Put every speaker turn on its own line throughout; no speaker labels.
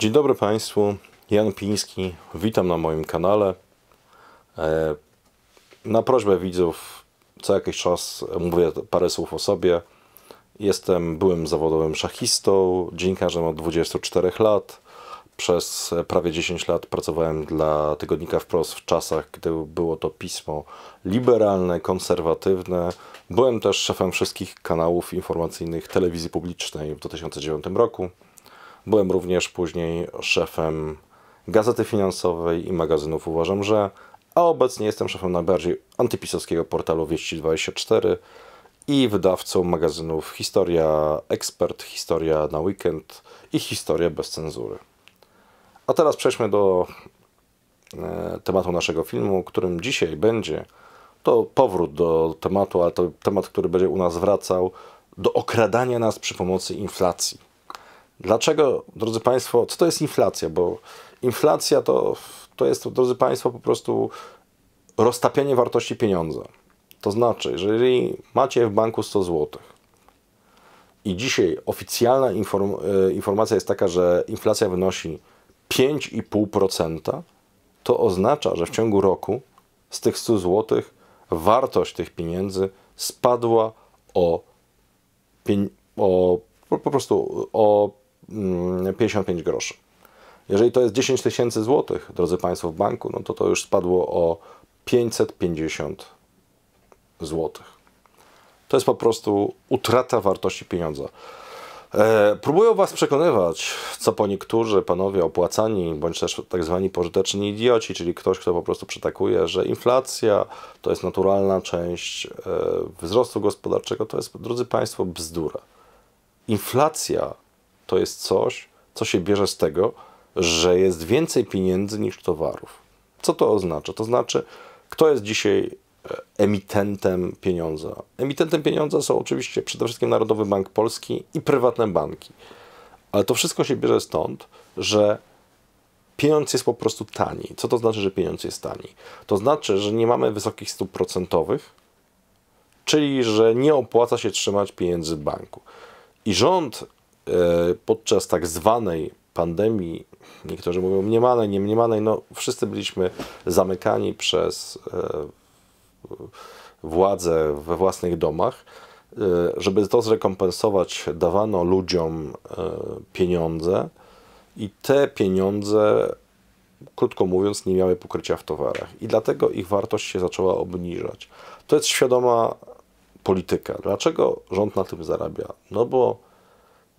Dzień dobry Państwu, Jan Piński, witam na moim kanale. E, na prośbę widzów co jakiś czas mówię parę słów o sobie. Jestem byłym zawodowym szachistą, dziennikarzem od 24 lat. Przez prawie 10 lat pracowałem dla tygodnika wprost w czasach, gdy było to pismo liberalne, konserwatywne. Byłem też szefem wszystkich kanałów informacyjnych telewizji publicznej w 2009 roku. Byłem również później szefem Gazety Finansowej i magazynów Uważam, że, a obecnie jestem szefem najbardziej antypisowskiego portalu Wieści24 i wydawcą magazynów Historia Ekspert, Historia na Weekend i Historia bez cenzury. A teraz przejdźmy do e, tematu naszego filmu, którym dzisiaj będzie to powrót do tematu, ale to temat, który będzie u nas wracał do okradania nas przy pomocy inflacji. Dlaczego, drodzy Państwo, co to jest inflacja? Bo inflacja to, to jest, drodzy Państwo, po prostu roztapianie wartości pieniądza. To znaczy, jeżeli macie w banku 100 zł i dzisiaj oficjalna inform e, informacja jest taka, że inflacja wynosi 5,5%, to oznacza, że w ciągu roku z tych 100 zł wartość tych pieniędzy spadła o, o po prostu o 55 mm, groszy. Jeżeli to jest 10 tysięcy złotych, drodzy Państwo, w banku, no to to już spadło o 550 złotych. To jest po prostu utrata wartości pieniądza. E, próbują Was przekonywać, co po niektórzy panowie opłacani, bądź też tak zwani pożyteczni idioci, czyli ktoś, kto po prostu przytakuje, że inflacja to jest naturalna część e, wzrostu gospodarczego. To jest, drodzy Państwo, bzdura. Inflacja to jest coś, co się bierze z tego, że jest więcej pieniędzy niż towarów. Co to oznacza? To znaczy, kto jest dzisiaj e, emitentem pieniądza? Emitentem pieniądza są oczywiście przede wszystkim Narodowy Bank Polski i prywatne banki. Ale to wszystko się bierze stąd, że pieniądz jest po prostu tani. Co to znaczy, że pieniądz jest tani? To znaczy, że nie mamy wysokich stóp procentowych, czyli że nie opłaca się trzymać pieniędzy w banku. I rząd E, podczas tak zwanej pandemii, niektórzy mówią mniemanej, nie mniemanej, no wszyscy byliśmy zamykani przez e, władze we własnych domach. E, żeby to zrekompensować, dawano ludziom pieniądze i te pieniądze, krótko mówiąc, nie miały pokrycia w towarach i dlatego ich wartość się zaczęła obniżać. To jest świadoma polityka. Dlaczego rząd na tym zarabia? No bo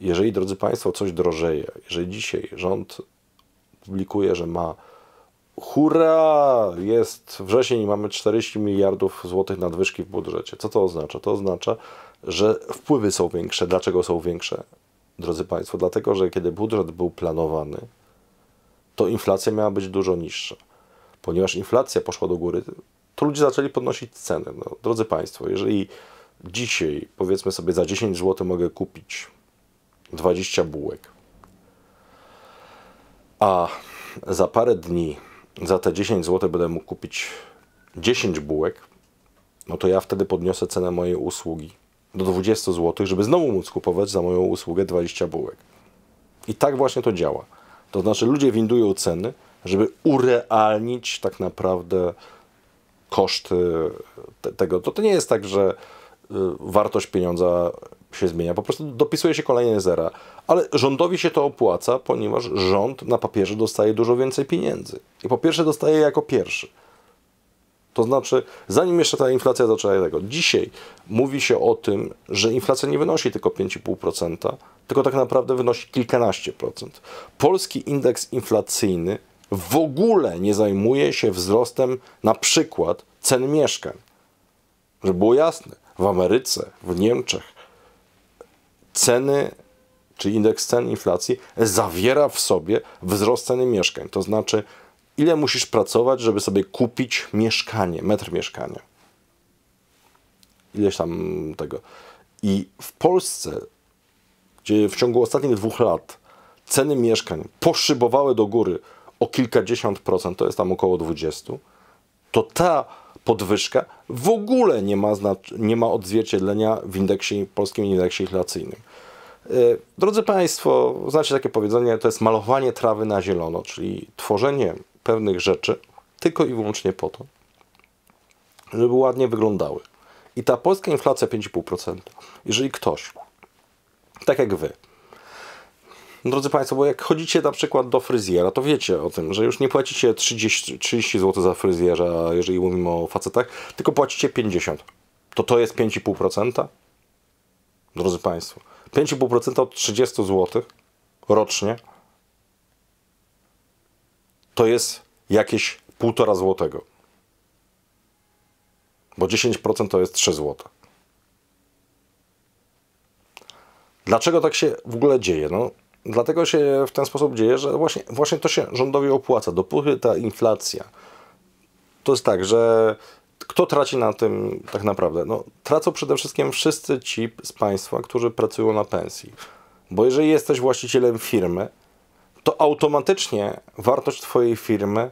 jeżeli, drodzy Państwo, coś drożeje, jeżeli dzisiaj rząd publikuje, że ma hurra, jest wrzesień i mamy 40 miliardów złotych nadwyżki w budżecie. Co to oznacza? To oznacza, że wpływy są większe. Dlaczego są większe? Drodzy Państwo, dlatego, że kiedy budżet był planowany, to inflacja miała być dużo niższa. Ponieważ inflacja poszła do góry, to ludzie zaczęli podnosić ceny. No, drodzy Państwo, jeżeli dzisiaj, powiedzmy sobie, za 10 zł mogę kupić 20 bułek. A za parę dni, za te 10 zł będę mógł kupić 10 bułek, no to ja wtedy podniosę cenę mojej usługi do 20 zł, żeby znowu móc kupować za moją usługę 20 bułek. I tak właśnie to działa. To znaczy ludzie windują ceny, żeby urealnić tak naprawdę koszty te, tego. To, to nie jest tak, że y, wartość pieniądza się zmienia. Po prostu dopisuje się kolejne zera. Ale rządowi się to opłaca, ponieważ rząd na papierze dostaje dużo więcej pieniędzy. I po pierwsze dostaje jako pierwszy. To znaczy, zanim jeszcze ta inflacja zaczęła tego, dzisiaj mówi się o tym, że inflacja nie wynosi tylko 5,5%, tylko tak naprawdę wynosi kilkanaście procent. Polski indeks inflacyjny w ogóle nie zajmuje się wzrostem na przykład cen mieszkań. Żeby było jasne, w Ameryce, w Niemczech, ceny czy indeks cen inflacji zawiera w sobie wzrost ceny mieszkań. To znaczy, ile musisz pracować, żeby sobie kupić mieszkanie, metr mieszkania. Ileś tam tego. I w Polsce, gdzie w ciągu ostatnich dwóch lat ceny mieszkań poszybowały do góry o kilkadziesiąt procent, to jest tam około 20, to ta podwyżka w ogóle nie ma, nie ma odzwierciedlenia w indeksie, polskim indeksie inflacyjnym. Y, drodzy Państwo, znacie takie powiedzenie, to jest malowanie trawy na zielono, czyli tworzenie pewnych rzeczy tylko i wyłącznie po to, żeby ładnie wyglądały. I ta polska inflacja 5,5%, jeżeli ktoś, tak jak Wy, Drodzy Państwo, bo jak chodzicie na przykład do fryzjera, to wiecie o tym, że już nie płacicie 30, 30 zł za fryzjera, jeżeli mówimy o facetach, tylko płacicie 50. To to jest 5,5%? Drodzy Państwo, 5,5% od 30 zł rocznie to jest jakieś 1,5 złotego. Bo 10% to jest 3 zł. Dlaczego tak się w ogóle dzieje? No, dlatego się w ten sposób dzieje, że właśnie, właśnie to się rządowi opłaca. Dopóki ta inflacja, to jest tak, że kto traci na tym tak naprawdę? No, tracą przede wszystkim wszyscy ci z Państwa, którzy pracują na pensji. Bo jeżeli jesteś właścicielem firmy, to automatycznie wartość Twojej firmy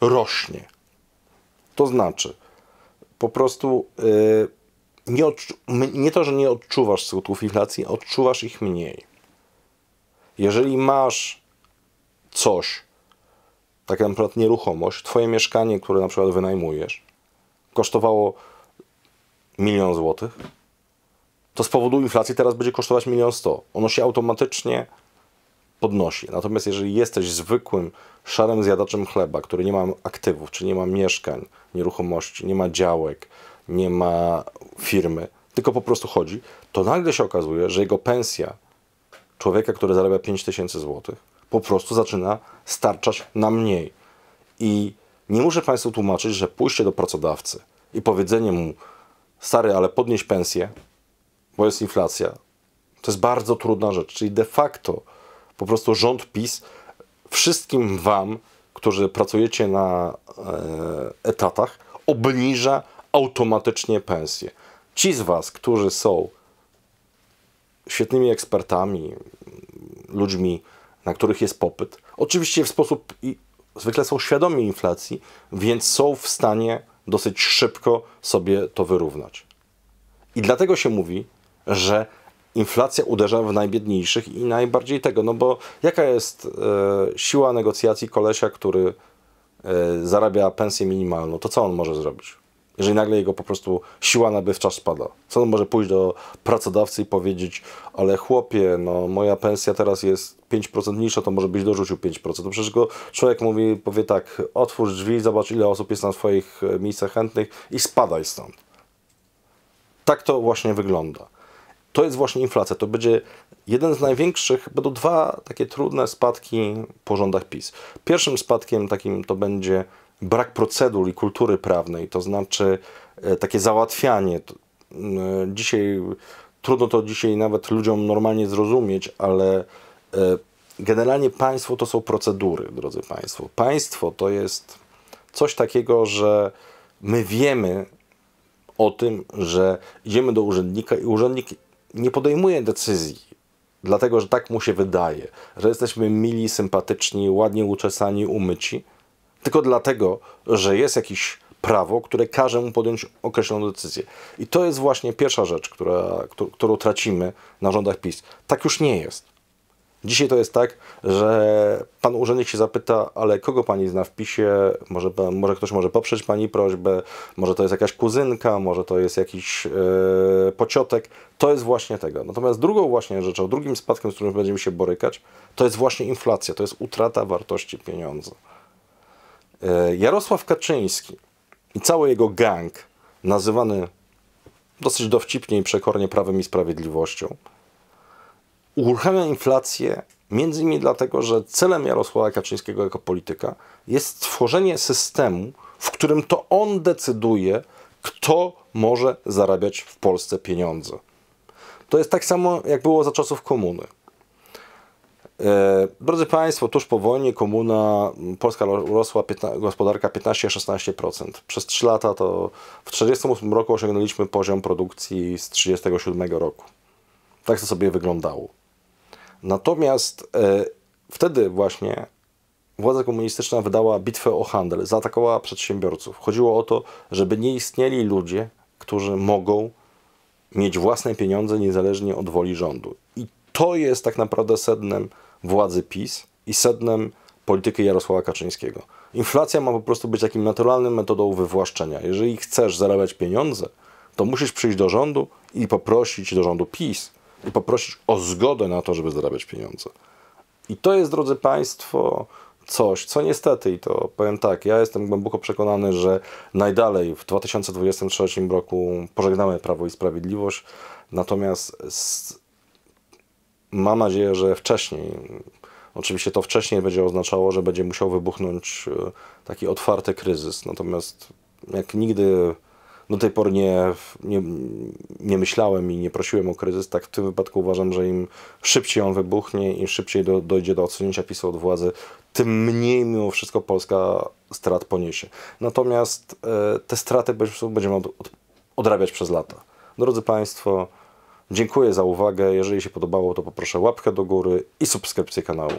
rośnie. To znaczy, po prostu yy, nie, nie to, że nie odczuwasz skutków inflacji, odczuwasz ich mniej. Jeżeli masz coś, tak na przykład nieruchomość, Twoje mieszkanie, które na przykład wynajmujesz, kosztowało milion złotych, to z powodu inflacji teraz będzie kosztować milion sto. Ono się automatycznie podnosi. Natomiast jeżeli jesteś zwykłym, szarym zjadaczem chleba, który nie ma aktywów, czy nie ma mieszkań, nieruchomości, nie ma działek, nie ma firmy, tylko po prostu chodzi, to nagle się okazuje, że jego pensja człowieka, który zarabia 5000 złotych, po prostu zaczyna starczać na mniej. I nie muszę Państwu tłumaczyć, że pójście do pracodawcy i powiedzenie mu, stary, ale podnieś pensję, bo jest inflacja, to jest bardzo trudna rzecz. Czyli de facto po prostu rząd PiS wszystkim Wam, którzy pracujecie na e, etatach, obniża automatycznie pensję. Ci z Was, którzy są świetnymi ekspertami, ludźmi, na których jest popyt, oczywiście w sposób zwykle są świadomi inflacji, więc są w stanie dosyć szybko sobie to wyrównać. I dlatego się mówi, że inflacja uderza w najbiedniejszych i najbardziej tego, no bo jaka jest e, siła negocjacji kolesia, który e, zarabia pensję minimalną, to co on może zrobić? jeżeli nagle jego po prostu siła nabywcza spada. Co on może pójść do pracodawcy i powiedzieć, ale chłopie, no moja pensja teraz jest 5% niższa, to może byś dorzucił 5%. To przecież go człowiek mówi, powie tak, otwórz drzwi, zobacz ile osób jest na swoich e, miejscach chętnych i spadaj stąd. Tak to właśnie wygląda. To jest właśnie inflacja. To będzie jeden z największych, będą dwa takie trudne spadki po rządach PiS. Pierwszym spadkiem takim to będzie brak procedur i kultury prawnej, to znaczy e, takie załatwianie. E, dzisiaj trudno to dzisiaj nawet ludziom normalnie zrozumieć, ale e, generalnie państwo to są procedury, drodzy Państwo. Państwo to jest coś takiego, że my wiemy o tym, że idziemy do urzędnika i urzędnik nie podejmuje decyzji, dlatego że tak mu się wydaje, że jesteśmy mili, sympatyczni, ładnie uczesani, umyci tylko dlatego, że jest jakiś prawo, które każe mu podjąć określoną decyzję. I to jest właśnie pierwsza rzecz, która, którą tracimy na rządach PiS. Tak już nie jest. Dzisiaj to jest tak, że pan urzędnik się zapyta, ale kogo pani zna w PiSie? Może, może ktoś może poprzeć pani prośbę, może to jest jakaś kuzynka, może to jest jakiś yy, pociotek. To jest właśnie tego. Natomiast drugą właśnie rzeczą, drugim spadkiem, z którym będziemy się borykać, to jest właśnie inflacja, to jest utrata wartości pieniądza. E, Jarosław Kaczyński i cały jego gang, nazywany dosyć dowcipnie i przekornie prawem i sprawiedliwością, uruchamia inflację między innymi dlatego, że celem Jarosława Kaczyńskiego jako polityka jest stworzenie systemu, w którym to on decyduje, kto może zarabiać w Polsce pieniądze. To jest tak samo, jak było za czasów komuny. E, drodzy Państwo, tuż po wojnie komuna, Polska rosła gospodarka 15-16%. Przez 3 lata to w 1948 roku osiągnęliśmy poziom produkcji z 1937 roku. Tak to sobie wyglądało. Natomiast e, wtedy właśnie władza komunistyczna wydała bitwę o handel, zaatakowała przedsiębiorców. Chodziło o to, żeby nie istnieli ludzie, którzy mogą mieć własne pieniądze niezależnie od woli rządu. I to jest tak naprawdę sednem władzy PiS i sednem polityki Jarosława Kaczyńskiego. Inflacja ma po prostu być takim naturalnym metodą wywłaszczenia. Jeżeli chcesz zarabiać pieniądze, to musisz przyjść do rządu i poprosić do rządu PiS i poprosić o zgodę na to, żeby zarabiać pieniądze. I to jest, drodzy Państwo, coś, co niestety, i to powiem tak, ja jestem głęboko przekonany, że najdalej w 2023 roku pożegnamy Prawo i Sprawiedliwość, natomiast mam nadzieję, że wcześniej. Oczywiście to wcześniej będzie oznaczało, że będzie musiał wybuchnąć e, taki otwarty kryzys. Natomiast jak nigdy do tej pory nie, nie, nie, myślałem i nie prosiłem o kryzys, tak w tym wypadku uważam, że im szybciej on wybuchnie, im szybciej do, dojdzie do odsunięcia PiSu od władzy, tym mniej mimo wszystko Polska strat poniesie. Natomiast e, te straty będziemy od, od, odrabiać przez lata. Drodzy Państwo, Dziękuję za uwagę. Jeżeli się podobało, to poproszę łapkę do góry i subskrypcję kanału.